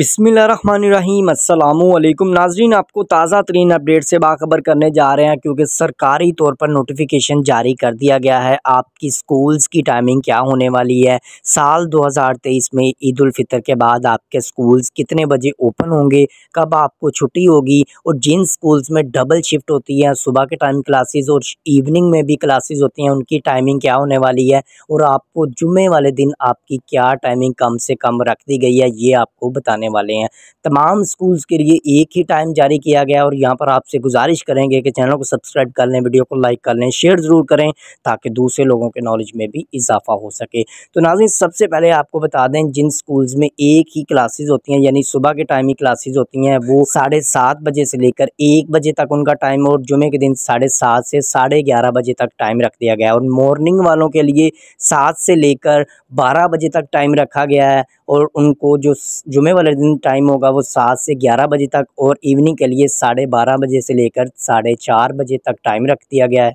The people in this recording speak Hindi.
अस्सलाम वालेकुम नाजरीन आपको ताज़ा तरीन अपडेट से बाखबर करने जा रहे हैं क्योंकि सरकारी तौर पर नोटिफिकेशन जारी कर दिया गया है आपकी स्कूल्स की टाइमिंग क्या होने वाली है साल 2023 में ईद फितर के बाद आपके स्कूल्स कितने बजे ओपन होंगे कब आपको छुट्टी होगी और जिन स्कूल्स में डबल शिफ्ट होती है सुबह के टाइम क्लासेज़ और इवनिंग में भी क्लासेज़ होती हैं उनकी टाइमिंग क्या होने वाली है और आपको जुमे वाले दिन आपकी क्या टाइमिंग कम से कम रख दी गई है ये आपको बताने करने वाले हैं तमाम स्कूल्स के लिए एक ही टाइम जारी किया गया और यहाँ पर आपसे गुजारिश करेंगे कि चैनल को सब्सक्राइब कर लें वीडियो को लाइक कर लें शेयर ज़रूर करें ताकि दूसरे लोगों के नॉलेज में भी इजाफा हो सके तो नाजिन सबसे पहले आपको बता दें जिन स्कूल्स में एक ही क्लासेज होती हैं यानी सुबह के टाइम ही क्लासेज होती हैं वो साढ़े सात बजे से लेकर एक बजे तक उनका टाइम और जुमे के दिन साढ़े सात से साढ़े ग्यारह बजे तक टाइम रख दिया गया और मॉर्निंग वालों के लिए सात से लेकर बारह बजे तक टाइम रखा गया है और उनको जो जुमे वाले टाइम होगा वो सात से ग्यारह बजे तक और इवनिंग के लिए साढ़े बारह बजे से लेकर साढ़े चार बजे तक टाइम रख दिया गया है